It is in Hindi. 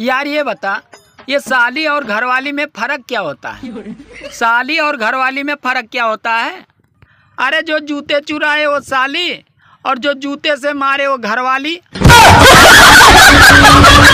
यार ये बता ये साली और घरवाली में फ़र्क क्या होता है साली और घरवाली में फ़र्क क्या होता है अरे जो जूते चुराए वो साली और जो जूते से मारे वो घरवाली